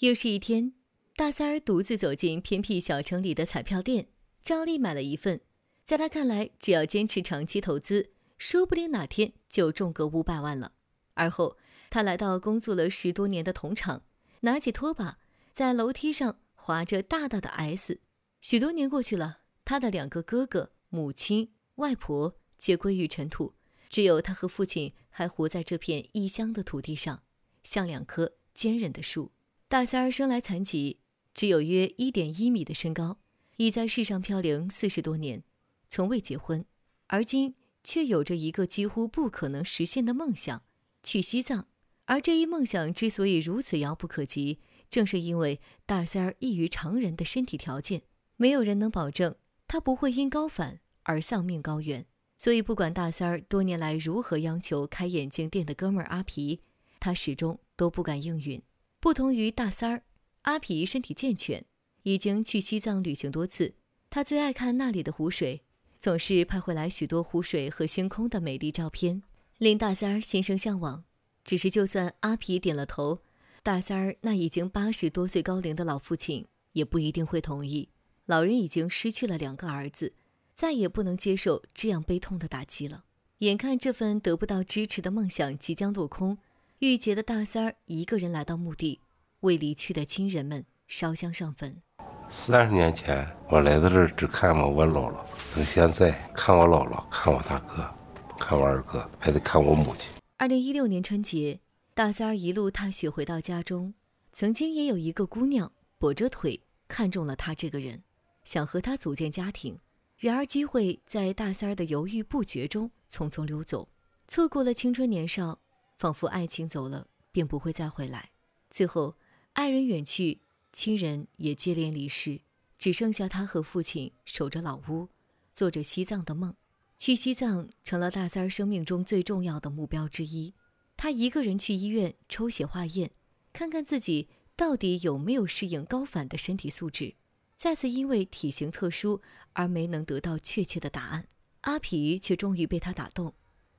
又是一天，大三儿独自走进偏僻小城里的彩票店，照例买了一份。在他看来，只要坚持长期投资，说不定哪天就中个五百万了。而后，他来到工作了十多年的铜厂，拿起拖把，在楼梯上划着大大的 S。许多年过去了，他的两个哥哥、母亲、外婆皆归于尘土，只有他和父亲还活在这片异乡的土地上，像两棵坚韧的树。大三儿生来残疾，只有约一点一米的身高，已在世上飘零四十多年，从未结婚，而今却有着一个几乎不可能实现的梦想——去西藏。而这一梦想之所以如此遥不可及，正是因为大三儿异于常人的身体条件。没有人能保证他不会因高反而丧命高原。所以，不管大三儿多年来如何央求开眼镜店的哥们阿皮，他始终都不敢应允。不同于大三儿，阿皮身体健全，已经去西藏旅行多次。他最爱看那里的湖水，总是拍回来许多湖水和星空的美丽照片，令大三儿心生向往。只是就算阿皮点了头，大三儿那已经八十多岁高龄的老父亲也不一定会同意。老人已经失去了两个儿子，再也不能接受这样悲痛的打击了。眼看这份得不到支持的梦想即将落空。郁结的大三儿一个人来到墓地，为离去的亲人们烧香上坟。三十年前，我来到这儿只看望我姥姥；等现在，看我姥姥，看我大哥，看我二哥，还得看我母亲。二零一六年春节，大三儿一路踏雪回到家中。曾经也有一个姑娘跛着腿看中了他这个人，想和他组建家庭。然而，机会在大三儿的犹豫不决中匆匆溜走，错过了青春年少。仿佛爱情走了，便不会再回来。最后，爱人远去，亲人也接连离世，只剩下他和父亲守着老屋，做着西藏的梦。去西藏成了大三儿生命中最重要的目标之一。他一个人去医院抽血化验，看看自己到底有没有适应高反的身体素质。再次因为体型特殊而没能得到确切的答案，阿皮却终于被他打动，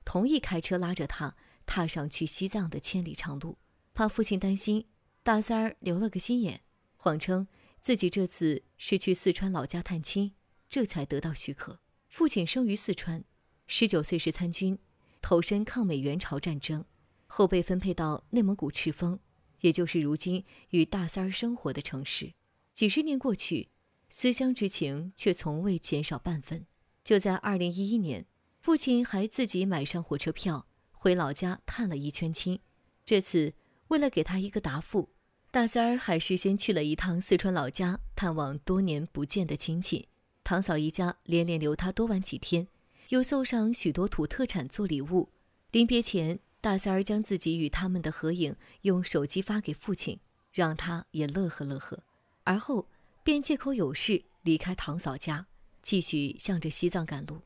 同意开车拉着他。踏上去西藏的千里长路，怕父亲担心，大三儿留了个心眼，谎称自己这次是去四川老家探亲，这才得到许可。父亲生于四川，十九岁时参军，投身抗美援朝战争，后被分配到内蒙古赤峰，也就是如今与大三儿生活的城市。几十年过去，思乡之情却从未减少半分。就在二零一一年，父亲还自己买上火车票。回老家探了一圈亲，这次为了给他一个答复，大三儿还是先去了一趟四川老家，探望多年不见的亲戚。堂嫂一家连连留他多玩几天，又送上许多土特产做礼物。临别前，大三儿将自己与他们的合影用手机发给父亲，让他也乐呵乐呵。而后，便借口有事离开堂嫂家，继续向着西藏赶路。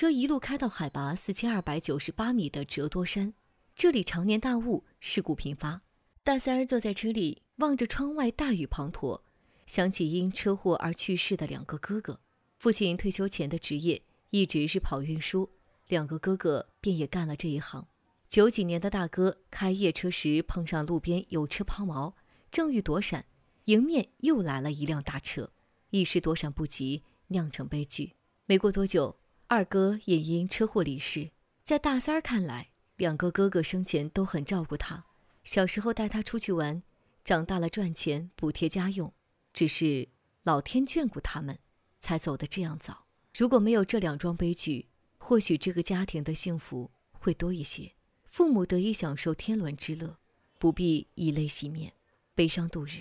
车一路开到海拔四千二百九十八米的折多山，这里常年大雾，事故频发。大三儿坐在车里，望着窗外大雨滂沱，想起因车祸而去世的两个哥哥。父亲退休前的职业一直是跑运输，两个哥哥便也干了这一行。九几年的大哥开夜车时，碰上路边有车抛锚，正欲躲闪，迎面又来了一辆大车，一时躲闪不及，酿成悲剧。没过多久。二哥也因车祸离世，在大三儿看来，两个哥哥生前都很照顾他，小时候带他出去玩，长大了赚钱补贴家用。只是老天眷顾他们，才走得这样早。如果没有这两桩悲剧，或许这个家庭的幸福会多一些，父母得以享受天伦之乐，不必以泪洗面，悲伤度日。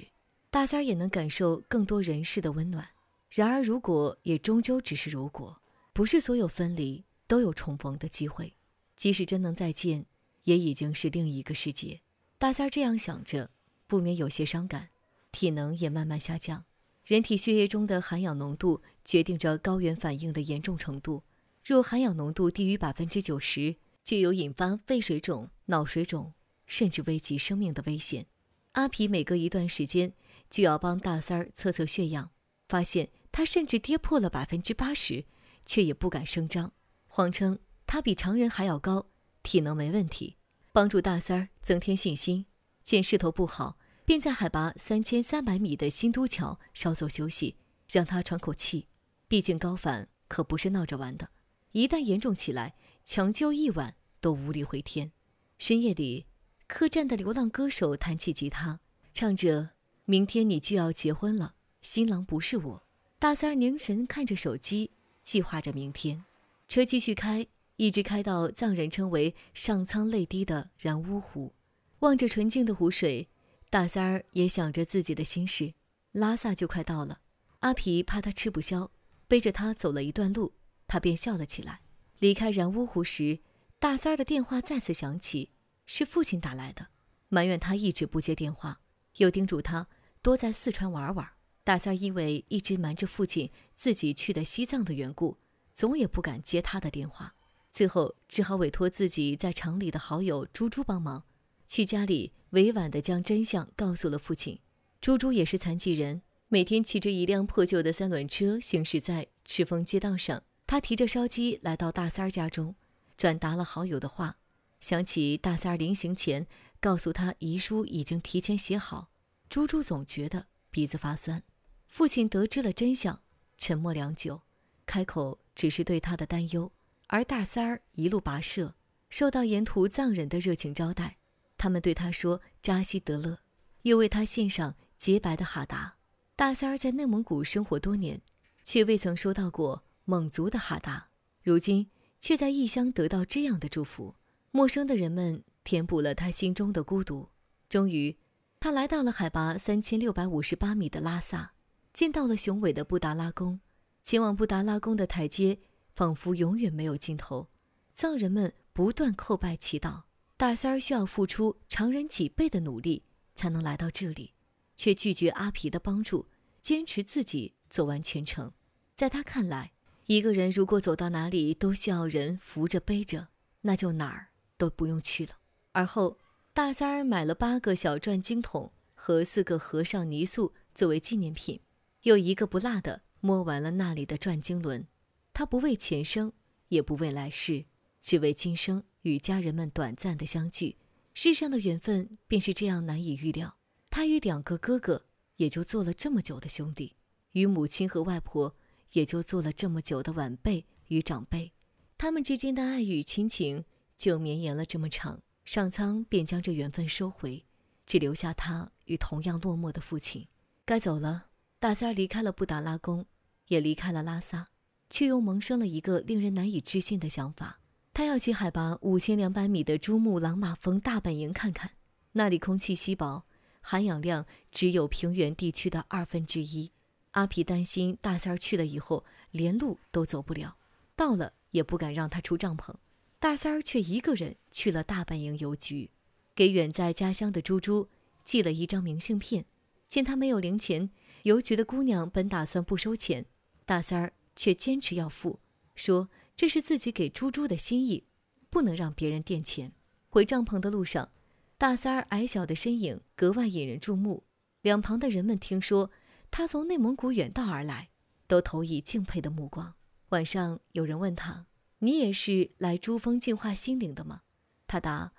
大三儿也能感受更多人世的温暖。然而，如果也终究只是如果。不是所有分离都有重逢的机会，即使真能再见，也已经是另一个世界。大三儿这样想着，不免有些伤感，体能也慢慢下降。人体血液中的含氧浓度决定着高原反应的严重程度，若含氧浓度低于百分之九十，就有引发肺水肿、脑水肿，甚至危及生命的危险。阿皮每隔一段时间就要帮大三儿测测血氧，发现他甚至跌破了百分之八十。却也不敢声张，谎称他比常人还要高，体能没问题，帮助大三儿增添信心。见势头不好，便在海拔三千三百米的新都桥稍作休息，让他喘口气。毕竟高反可不是闹着玩的，一旦严重起来，抢救一晚都无力回天。深夜里，客栈的流浪歌手弹起吉他，唱着：“明天你就要结婚了，新郎不是我。”大三儿凝神看着手机。计划着明天，车继续开，一直开到藏人称为“上苍泪滴”的然乌湖。望着纯净的湖水，大三儿也想着自己的心事。拉萨就快到了，阿皮怕他吃不消，背着他走了一段路，他便笑了起来。离开然乌湖时，大三儿的电话再次响起，是父亲打来的，埋怨他一直不接电话，又叮嘱他多在四川玩玩。大三儿因为一直瞒着父亲自己去的西藏的缘故，总也不敢接他的电话，最后只好委托自己在厂里的好友猪猪帮忙，去家里委婉地将真相告诉了父亲。猪猪也是残疾人，每天骑着一辆破旧的三轮车行驶在赤峰街道上。他提着烧鸡来到大三儿家中，转达了好友的话。想起大三儿临行前告诉他遗书已经提前写好，猪猪总觉得鼻子发酸。父亲得知了真相，沉默良久，开口只是对他的担忧。而大三儿一路跋涉，受到沿途藏人的热情招待，他们对他说：“扎西德勒”，又为他献上洁白的哈达。大三儿在内蒙古生活多年，却未曾收到过蒙族的哈达，如今却在异乡得到这样的祝福，陌生的人们填补了他心中的孤独。终于，他来到了海拔三千六百五十八米的拉萨。见到了雄伟的布达拉宫，前往布达拉宫的台阶仿佛永远没有尽头。藏人们不断叩拜祈祷。大三儿需要付出常人几倍的努力才能来到这里，却拒绝阿皮的帮助，坚持自己走完全程。在他看来，一个人如果走到哪里都需要人扶着背着，那就哪儿都不用去了。而后，大三儿买了八个小转经筒和四个和尚泥塑作为纪念品。又一个不落地摸完了那里的转经轮，他不为前生，也不为来世，只为今生与家人们短暂的相聚。世上的缘分便是这样难以预料。他与两个哥哥也就做了这么久的兄弟，与母亲和外婆也就做了这么久的晚辈与长辈，他们之间的爱与亲情就绵延了这么长。上苍便将这缘分收回，只留下他与同样落寞的父亲。该走了。大三儿离开了布达拉宫，也离开了拉萨，却又萌生了一个令人难以置信的想法：他要去海拔五千两百米的珠穆朗玛峰大本营看看。那里空气稀薄，含氧量只有平原地区的二分之一。阿皮担心大三儿去了以后连路都走不了，到了也不敢让他出帐篷。大三儿却一个人去了大本营邮局，给远在家乡的猪珠寄了一张明信片。见他没有零钱。邮局的姑娘本打算不收钱，大三儿却坚持要付，说这是自己给猪珠的心意，不能让别人垫钱。回帐篷的路上，大三儿矮小的身影格外引人注目，两旁的人们听说他从内蒙古远道而来，都投以敬佩的目光。晚上，有人问他：“你也是来珠峰净化心灵的吗？”他答：“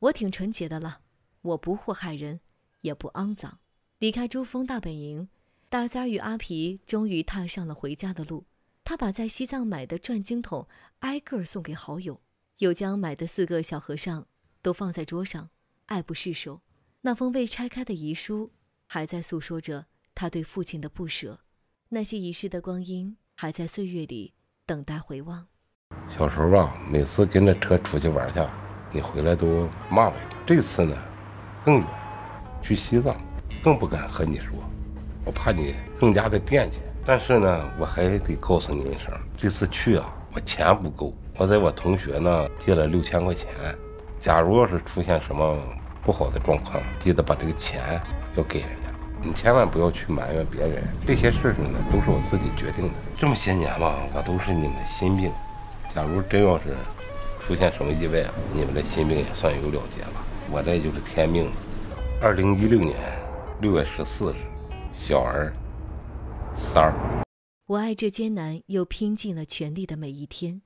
我挺纯洁的了，我不祸害人，也不肮脏。”离开珠峰大本营。大三儿与阿皮终于踏上了回家的路。他把在西藏买的转经筒挨个送给好友，又将买的四个小和尚都放在桌上，爱不释手。那封未拆开的遗书，还在诉说着他对父亲的不舍。那些遗失的光阴，还在岁月里等待回望。小时候吧，每次跟着车出去玩去，你回来都骂我。一顿。这次呢，更远，去西藏，更不敢和你说。我怕你更加的惦记，但是呢，我还得告诉你一声，这次去啊，我钱不够，我在我同学那借了六千块钱。假如要是出现什么不好的状况，记得把这个钱要给人家。你千万不要去埋怨别人，这些事情呢都是我自己决定的。这么些年吧，我都是你们的心病。假如真要是出现什么意外，你们的心病也算有了结了。我这就是天命。二零一六年六月十四日。小儿，三儿，我爱这艰难又拼尽了全力的每一天，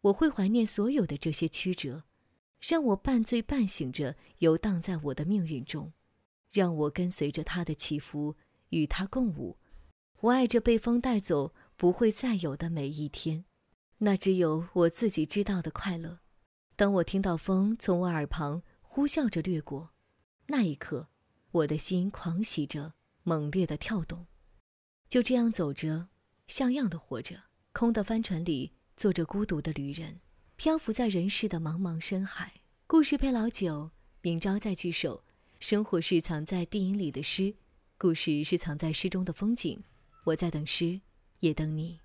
我会怀念所有的这些曲折，让我半醉半醒着游荡在我的命运中，让我跟随着它的起伏与它共舞。我爱这被风带走不会再有的每一天，那只有我自己知道的快乐。当我听到风从我耳旁呼啸着掠过，那一刻，我的心狂喜着。猛烈的跳动，就这样走着，像样的活着。空的帆船里坐着孤独的旅人，漂浮在人世的茫茫深海。故事配老酒，明朝再聚首。生活是藏在电影里的诗，故事是藏在诗中的风景。我在等诗，也等你。